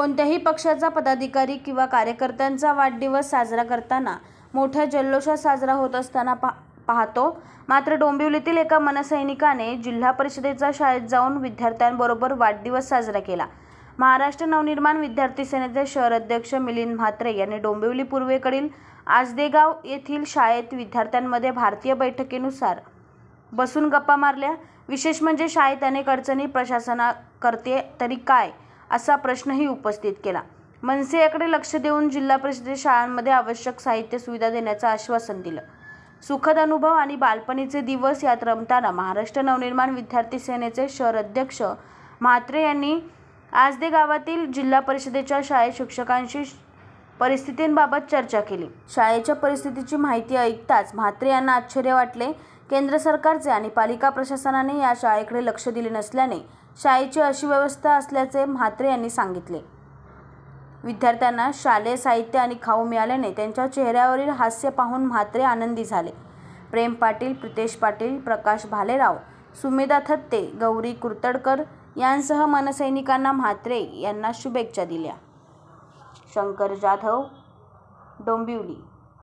कोणत्याही पक्षाचा पदाधिकारी किंवा कार्यकर्त्यांचा वाढदिवस साजरा करताना मोठ्या जल्लोषात साजरा होत असताना पाहतो मात्र डोंबिवलीतील एका मनसैनिकाने जिल्हा परिषदेच्या शाळेत जाऊन विद्यार्थ्यांबरोबर वाढदिवस साजरा केला महाराष्ट्र नवनिर्माण विद्यार्थी सेनेचे शहर अध्यक्ष मिलिंद म्हात्रे यांनी डोंबिवली पूर्वेकडील आजदेगाव येथील शाळेत विद्यार्थ्यांमध्ये भारतीय बैठकीनुसार बसून गप्पा मारल्या विशेष म्हणजे शाळेत अनेक अडचणी प्रशासना करते तरी काय असा प्रश्नही उपस्थित केला मनसे याकडे लक्ष देऊन जिल्हा परिषदे शाळांमध्ये आवश्यक साहित्य सुविधा देण्याचं आश्वासन दिलं सुखद अनुभव आणि बालपणीचे दिवस यात रमताना महाराष्ट्र नवनिर्माण विद्यार्थी सेनेचे शहर अध्यक्ष म्हात्रे यांनी आज दे गावातील जिल्हा परिषदेच्या शाळेत शिक्षकांशी परिस्थितींबाबत चर्चा केली शाळेच्या परिस्थितीची माहिती ऐकताच म्हात्रे यांना आश्चर्य वाटले केंद्र सरकारचे आणि पालिका प्रशासनाने या शाळेकडे लक्ष दिले नसल्याने शाळेची अशी व्यवस्था असल्याचे म्हात्रे यांनी सांगितले विद्यार्थ्यांना शालेय साहित्य आणि खाऊ मिळाल्याने त्यांच्या चेहऱ्यावरील हास्य पाहून म्हात्रे आनंदी झाले प्रेम पाटील प्रितेश पाटील प्रकाश भालेराव सुमेधा थत्ते गौरी कुर्तडकर यांसह मनसैनिकांना म्हात्रे यांना शुभेच्छा दिल्या शंकर जाधव डोंबिवली